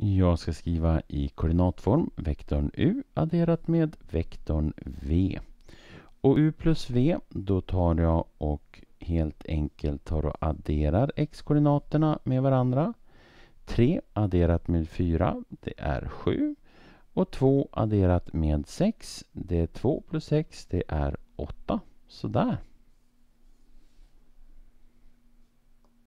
Jag ska skriva i koordinatform vektorn u adderat med vektorn v. Och u plus v, då tar jag och helt enkelt tar och adderar x-koordinaterna med varandra. 3 adderat med 4, det är 7. Och 2 adderat med 6, det är 2 plus 6, det är 8. Sådär.